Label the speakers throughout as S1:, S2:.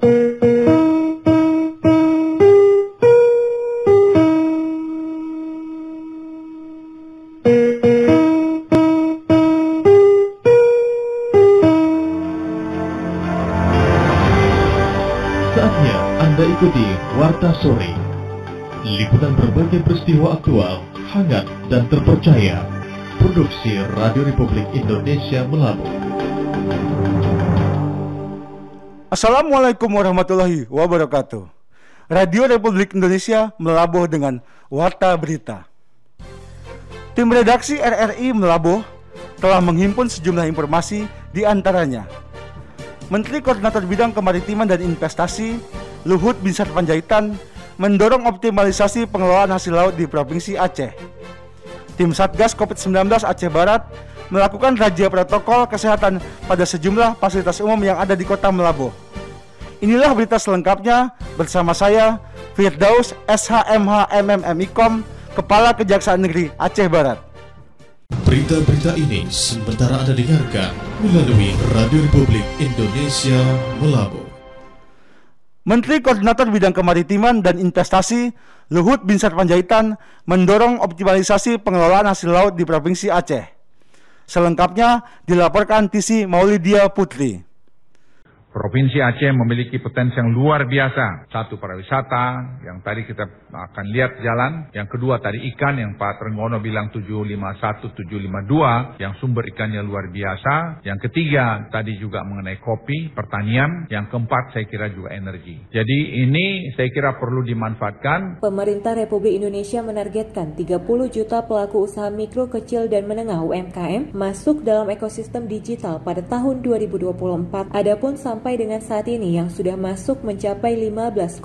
S1: Saatnya Anda ikuti Warta Sore. Liputan berbagai peristiwa aktual, hangat, dan terpercaya. Produksi Radio Republik Indonesia Melabuh.
S2: Assalamualaikum warahmatullahi wabarakatuh. Radio Republik Indonesia melabuh dengan Warta Berita. Tim redaksi RRI Melabuh telah menghimpun sejumlah informasi di antaranya. Menteri Koordinator Bidang Kemaritiman dan Investasi, Luhut Binsar Panjaitan, mendorong optimalisasi pengelolaan hasil laut di Provinsi Aceh tim Satgas COVID-19 Aceh Barat melakukan razia protokol kesehatan pada sejumlah fasilitas umum yang ada di kota Melabo. Inilah berita selengkapnya bersama saya, Firdaus SHMH MMMIKOM, Kepala Kejaksaan Negeri Aceh Barat.
S1: Berita-berita ini sementara Anda dengarkan melalui Radio Republik Indonesia
S2: Melabo. Menteri Koordinator Bidang Kemaritiman dan Investasi Luhut Binsar Panjaitan mendorong optimalisasi pengelolaan hasil laut di Provinsi Aceh.
S3: Selengkapnya dilaporkan Tisi Maulidia Putri. Provinsi Aceh memiliki potensi yang luar biasa. Satu pariwisata, yang tadi kita akan lihat jalan. Yang kedua tadi ikan yang Pak Trenggono bilang 751, 752, yang sumber ikannya luar biasa. Yang ketiga tadi juga mengenai kopi, pertanian. Yang keempat saya kira juga energi. Jadi ini saya kira perlu dimanfaatkan.
S4: Pemerintah Republik Indonesia menargetkan 30 juta pelaku usaha mikro, kecil, dan menengah UMKM masuk dalam ekosistem digital pada tahun 2024. Adapun sampai sampai dengan saat ini yang sudah masuk mencapai 15,5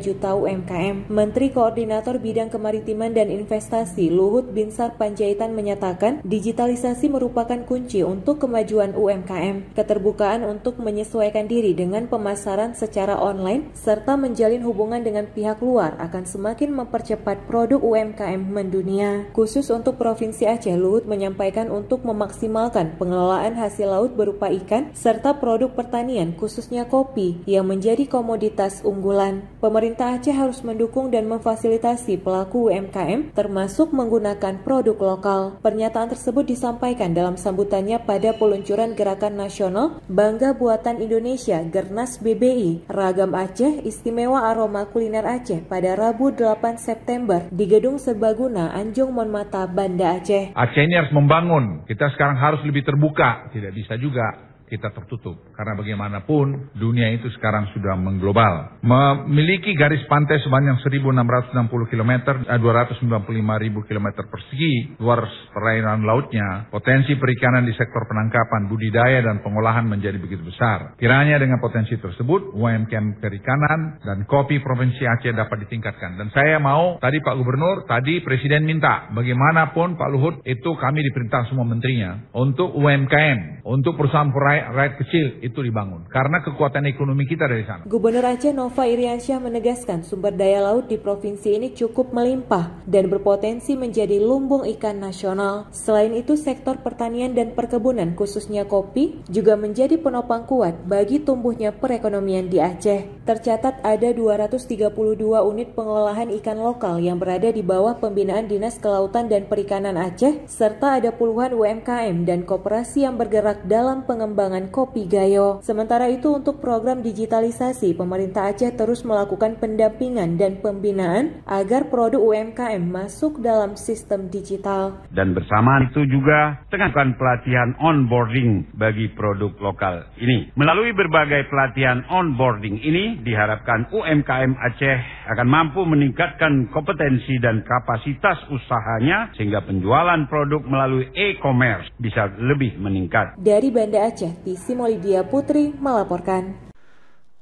S4: juta UMKM. Menteri Koordinator Bidang Kemaritiman dan Investasi Luhut Binsar Panjaitan menyatakan digitalisasi merupakan kunci untuk kemajuan UMKM, keterbukaan untuk menyesuaikan diri dengan pemasaran secara online, serta menjalin hubungan dengan pihak luar akan semakin mempercepat produk UMKM mendunia. Khusus untuk Provinsi Aceh, Luhut menyampaikan untuk memaksimalkan pengelolaan hasil laut berupa ikan serta produk pertanian khususnya kopi yang menjadi komoditas unggulan. Pemerintah Aceh harus mendukung dan memfasilitasi pelaku UMKM termasuk menggunakan produk lokal. Pernyataan tersebut disampaikan dalam sambutannya pada peluncuran Gerakan Nasional Bangga Buatan Indonesia Gernas BBI Ragam Aceh Istimewa Aroma Kuliner Aceh pada Rabu 8 September di Gedung Serbaguna Anjung Monmata Banda Aceh.
S3: Aceh ini harus membangun. Kita sekarang harus lebih terbuka, tidak bisa juga kita tertutup. Karena bagaimanapun dunia itu sekarang sudah mengglobal. Memiliki garis pantai sepanjang 1.660 km, 295.000 km persegi luar perairan lautnya, potensi perikanan di sektor penangkapan, budidaya, dan pengolahan menjadi begitu besar. Kiranya dengan potensi tersebut, UMKM perikanan dan kopi Provinsi Aceh dapat ditingkatkan. Dan saya mau, tadi Pak Gubernur, tadi Presiden minta, bagaimanapun Pak Luhut, itu kami diperintah semua menterinya, untuk UMKM, untuk perusahaan perairan, rakyat kecil itu dibangun. Karena kekuatan ekonomi kita dari sana.
S4: Gubernur Aceh Nova Iriansyah menegaskan sumber daya laut di provinsi ini cukup melimpah dan berpotensi menjadi lumbung ikan nasional. Selain itu, sektor pertanian dan perkebunan khususnya kopi juga menjadi penopang kuat bagi tumbuhnya perekonomian di Aceh. Tercatat ada 232 unit pengolahan ikan lokal yang berada di bawah pembinaan Dinas Kelautan dan Perikanan Aceh, serta ada puluhan UMKM dan koperasi yang bergerak dalam pengembangan pengembangan kopi Gayo. Sementara itu untuk program digitalisasi, pemerintah Aceh terus melakukan pendampingan dan pembinaan agar produk UMKM masuk dalam sistem digital.
S3: Dan bersamaan itu juga tengahkan pelatihan onboarding bagi produk lokal ini. Melalui berbagai pelatihan onboarding ini diharapkan UMKM Aceh akan mampu meningkatkan kompetensi dan kapasitas usahanya sehingga penjualan produk melalui e-commerce bisa lebih meningkat.
S4: Dari Banda Aceh, Tisi Simolidia Putri melaporkan.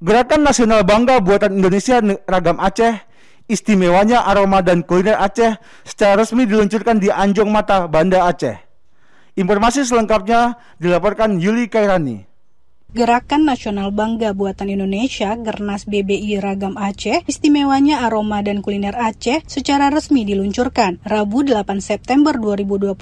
S2: Gerakan Nasional Bangga Buatan Indonesia Ragam Aceh, istimewanya aroma dan kuliner Aceh secara resmi diluncurkan di Anjong Mata, Banda Aceh. Informasi selengkapnya dilaporkan Yuli Kairani.
S5: Gerakan Nasional Bangga Buatan Indonesia, Gernas BBI Ragam Aceh, istimewanya aroma dan kuliner Aceh secara resmi diluncurkan Rabu 8 September 2021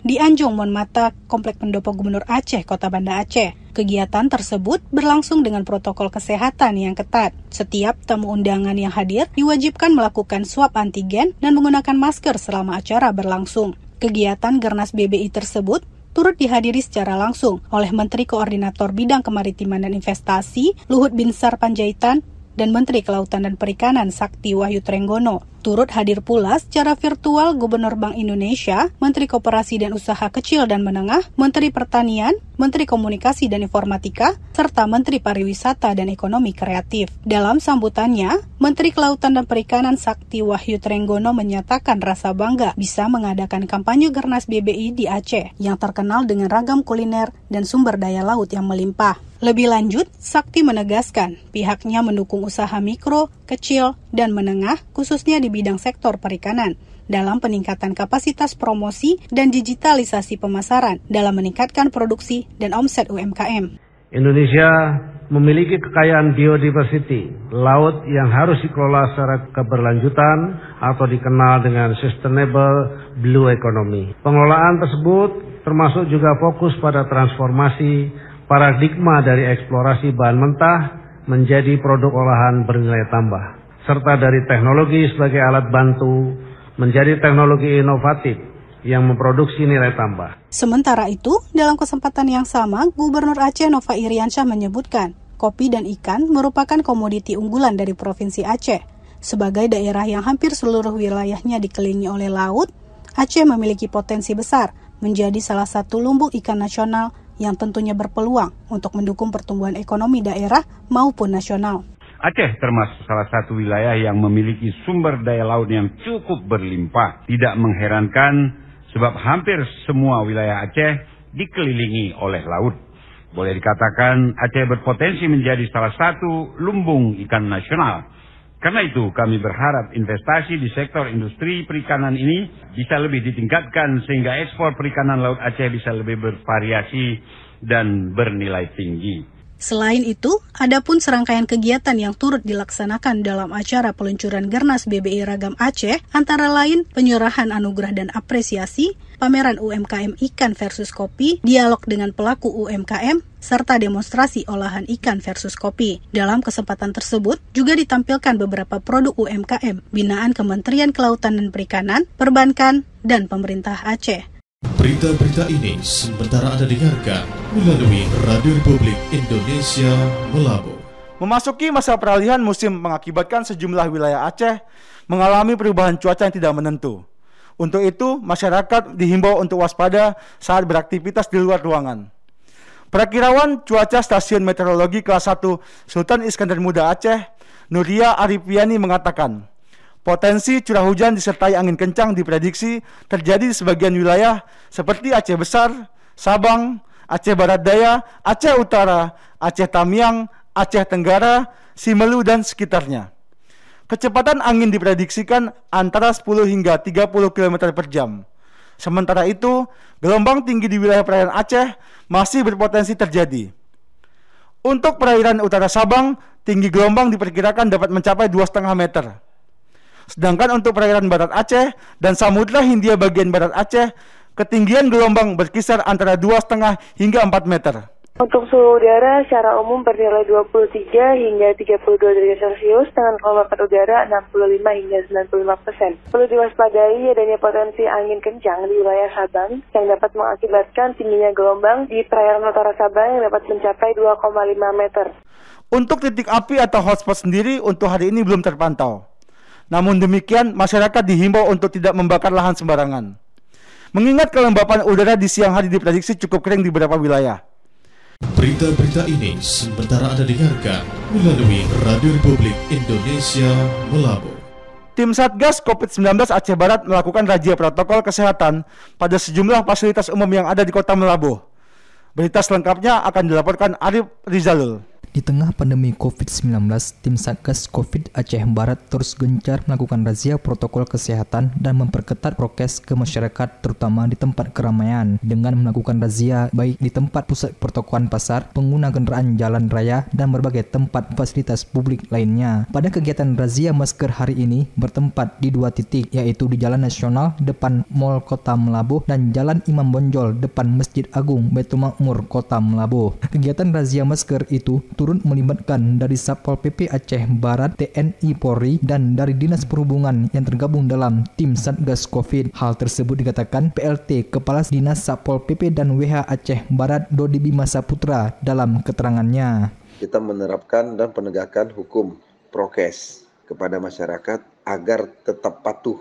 S5: di Anjung Monmata, Komplek Pendopo Gubernur Aceh, Kota Banda Aceh. Kegiatan tersebut berlangsung dengan protokol kesehatan yang ketat. Setiap tamu undangan yang hadir diwajibkan melakukan swab antigen dan menggunakan masker selama acara berlangsung. Kegiatan Gernas BBI tersebut turut dihadiri secara langsung oleh Menteri Koordinator Bidang Kemaritiman dan Investasi Luhut Binsar Panjaitan dan Menteri Kelautan dan Perikanan Sakti Wahyu Trenggono. Turut hadir pula secara virtual Gubernur Bank Indonesia, Menteri Koperasi dan Usaha Kecil dan Menengah, Menteri Pertanian, Menteri Komunikasi dan Informatika, serta Menteri Pariwisata dan Ekonomi Kreatif. Dalam sambutannya, Menteri Kelautan dan Perikanan Sakti Wahyu Trenggono menyatakan rasa bangga bisa mengadakan kampanye Gernas BBI di Aceh yang terkenal dengan ragam kuliner dan sumber daya laut yang melimpah. Lebih lanjut, Sakti menegaskan pihaknya mendukung usaha mikro, kecil, dan menengah khususnya di bidang sektor perikanan dalam peningkatan kapasitas promosi dan digitalisasi pemasaran dalam meningkatkan produksi dan omset UMKM.
S3: Indonesia memiliki kekayaan biodiversity, laut yang harus dikelola secara keberlanjutan atau dikenal dengan sustainable blue economy. Pengelolaan tersebut termasuk juga fokus pada transformasi paradigma dari eksplorasi bahan mentah menjadi produk olahan bernilai tambah serta dari teknologi sebagai alat bantu menjadi teknologi inovatif yang memproduksi nilai tambah.
S5: Sementara itu, dalam kesempatan yang sama, Gubernur Aceh Nova Iriansyah menyebutkan, kopi dan ikan merupakan komoditi unggulan dari Provinsi Aceh. Sebagai daerah yang hampir seluruh wilayahnya dikelilingi oleh laut, Aceh memiliki potensi besar menjadi salah satu lumbung ikan nasional yang tentunya berpeluang untuk mendukung pertumbuhan ekonomi daerah maupun nasional.
S3: Aceh termasuk salah satu wilayah yang memiliki sumber daya laut yang cukup berlimpah. Tidak mengherankan sebab hampir semua wilayah Aceh dikelilingi oleh laut. Boleh dikatakan Aceh berpotensi menjadi salah satu lumbung ikan nasional. Karena itu kami berharap investasi di sektor industri perikanan ini bisa lebih ditingkatkan sehingga ekspor perikanan laut Aceh bisa lebih bervariasi dan bernilai tinggi.
S5: Selain itu, ada pun serangkaian kegiatan yang turut dilaksanakan dalam acara peluncuran Gernas BBI Ragam Aceh, antara lain penyerahan anugerah dan apresiasi, pameran UMKM ikan versus kopi, dialog dengan pelaku UMKM, serta demonstrasi olahan ikan versus kopi. Dalam kesempatan tersebut, juga ditampilkan beberapa produk UMKM, binaan Kementerian Kelautan dan Perikanan, Perbankan, dan Pemerintah Aceh.
S1: Berita-berita ini sementara Anda dengarkan melalui Radio Republik Indonesia Melabu.
S2: Memasuki masa peralihan musim mengakibatkan sejumlah wilayah Aceh mengalami perubahan cuaca yang tidak menentu. Untuk itu, masyarakat dihimbau untuk waspada saat beraktivitas di luar ruangan. Perakirawan cuaca stasiun meteorologi kelas 1 Sultan Iskandar Muda Aceh, Nuria Arifiani mengatakan, Potensi curah hujan disertai angin kencang diprediksi terjadi di sebagian wilayah seperti Aceh Besar, Sabang, Aceh Barat Daya, Aceh Utara, Aceh Tamiang, Aceh Tenggara, Simelu, dan sekitarnya. Kecepatan angin diprediksi,kan antara 10 hingga 30 km per jam. Sementara itu, gelombang tinggi di wilayah perairan Aceh masih berpotensi terjadi. Untuk perairan utara Sabang, tinggi gelombang diperkirakan dapat mencapai 2,5 meter. Sedangkan untuk perairan Barat Aceh dan Samudra Hindia bagian Barat Aceh Ketinggian gelombang berkisar antara 2,5 hingga 4 meter.
S4: Untuk suhu udara secara umum bernilai 23 hingga 32 derajat Celcius dengan kelembapan udara 65 hingga 95 persen. Perlu diwaspadai adanya potensi angin kencang di wilayah Sabang yang dapat mengakibatkan tingginya gelombang di perairan utara Sabang yang dapat mencapai 2,5 meter.
S2: Untuk titik api atau hotspot sendiri untuk hari ini belum terpantau. Namun demikian, masyarakat dihimbau untuk tidak membakar lahan sembarangan. Mengingat kelembapan udara di siang hari diprediksi cukup kering di beberapa wilayah.
S1: Berita-berita ini sementara Anda dengarkan melalui Radio Republik Indonesia Melabu.
S2: Tim Satgas COVID-19 Aceh Barat melakukan razia protokol kesehatan pada sejumlah fasilitas umum yang ada di kota Melabu. Berita selengkapnya akan dilaporkan Arif Rizalul.
S6: Di tengah pandemi COVID-19, tim Satgas COVID Aceh Barat terus gencar melakukan razia protokol kesehatan dan memperketat prokes ke masyarakat terutama di tempat keramaian dengan melakukan razia baik di tempat pusat pertokohan pasar, pengguna kendaraan jalan raya, dan berbagai tempat fasilitas publik lainnya. Pada kegiatan razia masker hari ini bertempat di dua titik yaitu di Jalan Nasional depan Mall Kota Melabu dan Jalan Imam Bonjol depan Masjid Agung Betul Makmur Kota Melabu. Kegiatan razia masker itu turun melibatkan dari Satpol PP Aceh Barat, TNI Polri, dan dari Dinas Perhubungan yang tergabung dalam tim Satgas COVID. Hal tersebut dikatakan PLT Kepala Dinas Satpol PP dan WH Aceh Barat Dodi Bima Saputra dalam keterangannya.
S1: Kita menerapkan dan penegakan hukum prokes kepada masyarakat agar tetap patuh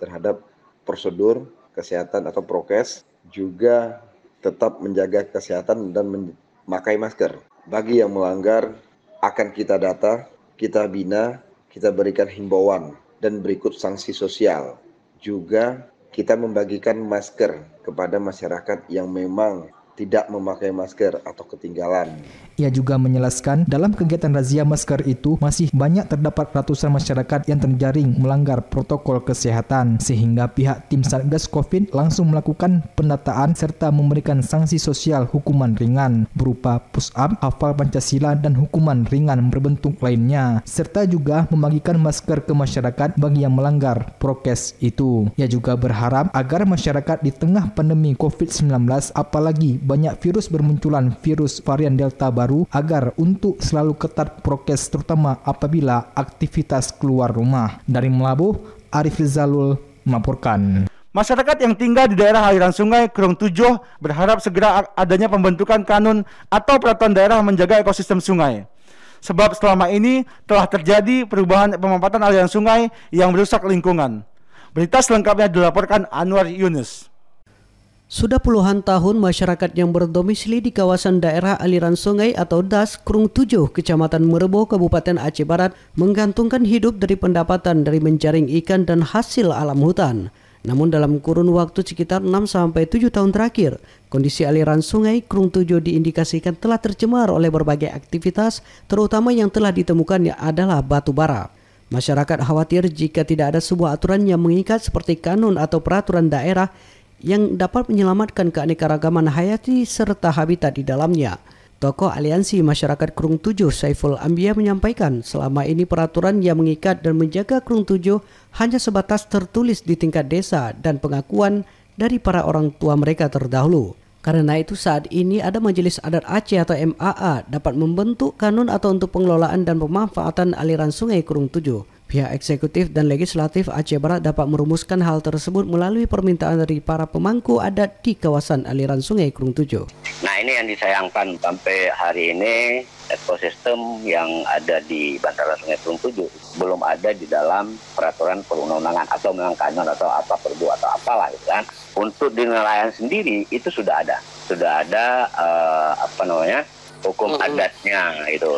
S1: terhadap prosedur kesehatan atau prokes juga tetap menjaga kesehatan dan memakai masker. Bagi yang melanggar, akan kita data, kita bina, kita berikan himbauan, dan berikut sanksi sosial. Juga kita membagikan masker kepada masyarakat yang memang tidak memakai masker atau ketinggalan.
S6: Ia juga menjelaskan dalam kegiatan razia masker itu masih banyak terdapat ratusan masyarakat yang terjaring melanggar protokol kesehatan sehingga pihak tim Satgas Covid langsung melakukan pendataan serta memberikan sanksi sosial hukuman ringan berupa push up, hafal Pancasila dan hukuman ringan berbentuk lainnya serta juga membagikan masker ke masyarakat bagi yang melanggar prokes itu. Ia juga berharap agar masyarakat di tengah pandemi Covid-19 apalagi banyak virus bermunculan virus varian Delta baru agar untuk selalu ketat prokes terutama apabila aktivitas keluar rumah. Dari Melabu, Arif Zalul melaporkan.
S2: Masyarakat yang tinggal di daerah aliran sungai Kerong Tujuh berharap segera adanya pembentukan kanun atau peraturan daerah menjaga ekosistem sungai. Sebab selama ini telah terjadi perubahan pemampatan aliran sungai yang merusak lingkungan. Berita selengkapnya dilaporkan Anwar Yunus.
S7: Sudah puluhan tahun masyarakat yang berdomisili di kawasan daerah aliran sungai atau DAS Krung 7, Kecamatan Merebo, Kabupaten Aceh Barat menggantungkan hidup dari pendapatan dari menjaring ikan dan hasil alam hutan. Namun dalam kurun waktu sekitar 6-7 tahun terakhir, kondisi aliran sungai Krung 7 diindikasikan telah tercemar oleh berbagai aktivitas, terutama yang telah ditemukan adalah batu bara. Masyarakat khawatir jika tidak ada sebuah aturan yang mengikat seperti kanun atau peraturan daerah yang dapat menyelamatkan keanekaragaman hayati serta habitat di dalamnya. Tokoh Aliansi Masyarakat Kurung Tujuh Saiful Ambia menyampaikan selama ini peraturan yang mengikat dan menjaga Kurung Tujuh hanya sebatas tertulis di tingkat desa dan pengakuan dari para orang tua mereka terdahulu. Karena itu saat ini ada Majelis Adat Aceh atau MAA dapat membentuk kanun atau untuk pengelolaan dan pemanfaatan aliran sungai Kurung Tujuh. Pihak eksekutif dan legislatif Aceh Barat dapat merumuskan hal tersebut melalui permintaan dari para pemangku adat di kawasan aliran Sungai Krung Tujuh.
S1: Nah ini yang disayangkan sampai hari ini ekosistem yang ada di Bantaran Sungai Krung Tujuh belum ada di dalam peraturan perundang-undangan atau memang kanon atau apa perbu atau apalah gitu kan. Untuk di nelayan sendiri itu sudah ada, sudah ada uh, apa namanya hukum mm -hmm. adatnya itu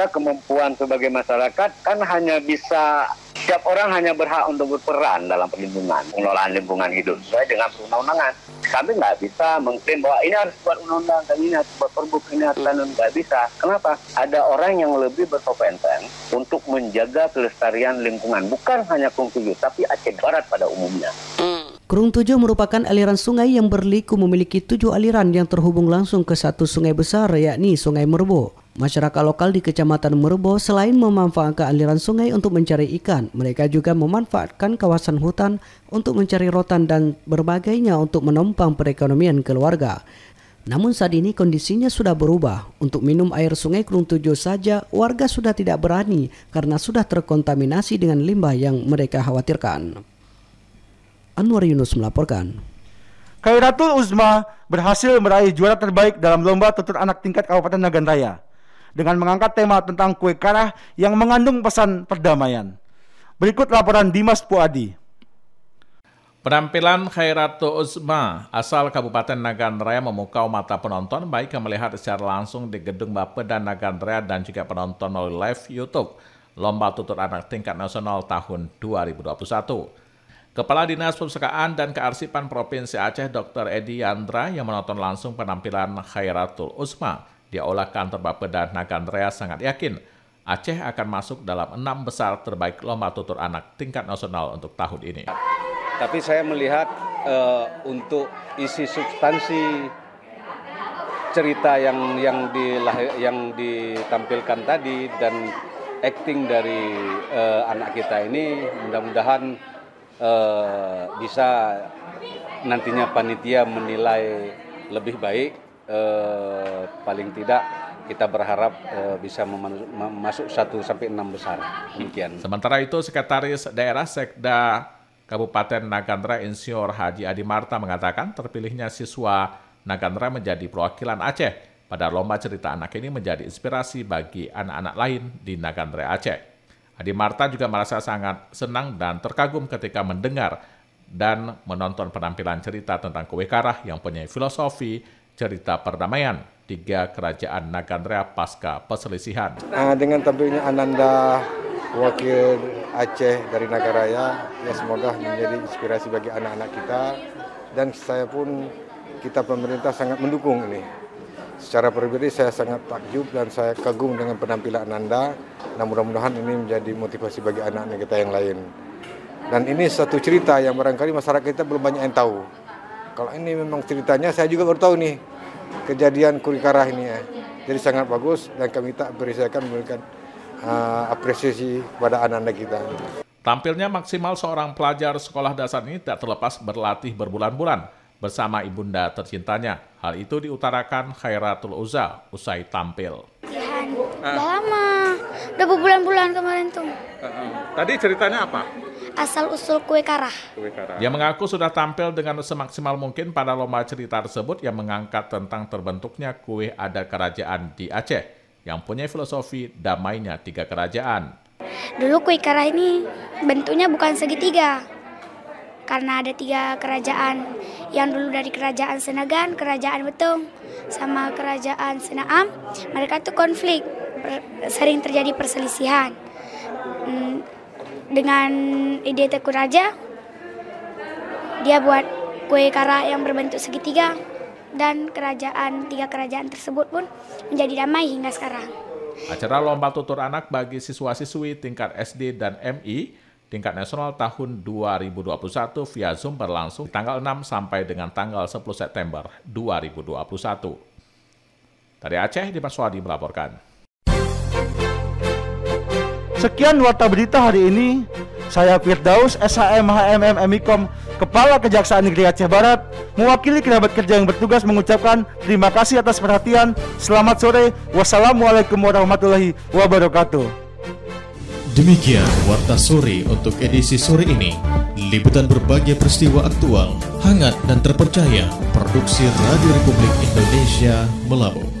S1: kita kemampuan sebagai masyarakat kan hanya bisa setiap orang hanya berhak untuk berperan dalam perlindungan pengelolaan lingkungan hidup sesuai dengan perundang-undangan. Kami nggak bisa mengklaim bahwa ini harus buat undang-undang, ini harus buat perbuk, ini harus lain nggak bisa. Kenapa? Ada orang yang lebih berkompeten untuk menjaga kelestarian lingkungan, bukan hanya Kung Tujuh, tapi Aceh Barat pada umumnya. Hmm.
S7: Kurung Tujuh merupakan aliran sungai yang berliku memiliki tujuh aliran yang terhubung langsung ke satu sungai besar, yakni Sungai Merbo. Masyarakat lokal di Kecamatan Merubo selain memanfaatkan aliran sungai untuk mencari ikan, mereka juga memanfaatkan kawasan hutan untuk mencari rotan dan berbagainya untuk menopang perekonomian keluarga. Namun saat ini kondisinya sudah berubah. Untuk minum air sungai Kurung Tujuh saja, warga sudah tidak berani karena sudah terkontaminasi dengan limbah yang mereka khawatirkan. Anwar Yunus melaporkan.
S2: Kairatul Uzma berhasil meraih juara terbaik dalam lomba tutur anak tingkat Kabupaten Nagan Raya dengan mengangkat tema tentang kue karah yang mengandung pesan perdamaian. Berikut laporan Dimas Puadi.
S1: Penampilan Khairatu Uzma asal Kabupaten Nagan Raya memukau mata penonton baik yang melihat secara langsung di Gedung Bapeda Nagan Raya dan juga penonton melalui live YouTube Lomba Tutur Anak Tingkat Nasional tahun 2021. Kepala Dinas Perpustakaan dan Kearsipan Provinsi Aceh Dr. Edi Yandra yang menonton langsung penampilan Khairatul Usma Diolah kantor bapak Bapeda Nagandrea sangat yakin Aceh akan masuk dalam enam besar terbaik lomba tutur anak tingkat nasional untuk tahun ini. Tapi saya melihat uh, untuk isi substansi cerita yang yang di yang ditampilkan tadi dan acting dari uh, anak kita ini mudah-mudahan uh, bisa nantinya panitia menilai lebih baik Eh, paling tidak kita berharap uh, bisa masuk 1 sampai enam besar. Demikian. Sementara itu Sekretaris Daerah Sekda Kabupaten Nagandra Insior Haji Adi Marta mengatakan terpilihnya siswa Nagandra menjadi perwakilan Aceh pada lomba cerita anak ini menjadi inspirasi bagi anak-anak lain di Nagandra Aceh. Adi Marta juga merasa sangat senang dan terkagum ketika mendengar dan menonton penampilan cerita tentang kue karah yang punya filosofi, cerita perdamaian tiga kerajaan Nagandrea pasca perselisihan.
S2: Nah, dengan tampilnya Ananda wakil Aceh dari Nagaraya, ya semoga menjadi inspirasi bagi anak-anak kita dan saya pun kita pemerintah sangat mendukung ini. Secara pribadi saya sangat takjub dan saya kagum dengan penampilan Ananda. Nah mudah-mudahan ini menjadi motivasi bagi anak-anak kita yang lain. Dan ini satu cerita yang barangkali masyarakat kita belum banyak yang tahu. Kalau ini memang ceritanya saya juga baru tahu nih kejadian Kurikarah ini ya. Jadi sangat bagus dan kami tak berisakan memberikan uh, apresiasi kepada anak-anak kita.
S1: Tampilnya maksimal seorang pelajar sekolah dasar ini tak terlepas berlatih berbulan-bulan bersama ibunda tercintanya. Hal itu diutarakan Khairatul Uza usai tampil.
S7: Udah lama, udah berbulan-bulan kemarin tuh.
S1: Tadi ceritanya apa?
S7: asal-usul kue karah.
S1: Dia mengaku sudah tampil dengan semaksimal mungkin pada lomba cerita tersebut yang mengangkat tentang terbentuknya kue ada kerajaan di Aceh yang punya filosofi damainya tiga kerajaan.
S7: Dulu kue karah ini bentuknya bukan segitiga, karena ada tiga kerajaan yang dulu dari kerajaan Senagan, kerajaan Betung, sama kerajaan Senaam, mereka tuh konflik, sering terjadi perselisihan. Hmm, dengan ide tekun raja dia buat kue kara yang berbentuk segitiga dan kerajaan tiga kerajaan tersebut pun menjadi damai hingga sekarang.
S1: Acara lomba tutur anak bagi siswa-siswi tingkat SD dan MI tingkat nasional tahun 2021 via Zoom berlangsung tanggal 6 sampai dengan tanggal 10 September 2021. Dari Aceh, Dimas Wadi melaporkan.
S2: Sekian warta berita hari ini. Saya Firdaus SHM HMM Emikom, Kepala Kejaksaan Negeri Aceh Barat, mewakili kerabat kerja yang bertugas mengucapkan terima kasih atas perhatian. Selamat sore. Wassalamualaikum warahmatullahi wabarakatuh.
S1: Demikian warta sore untuk edisi sore ini. Liputan berbagai peristiwa aktual, hangat dan terpercaya. Produksi Radio Republik Indonesia Melabuh.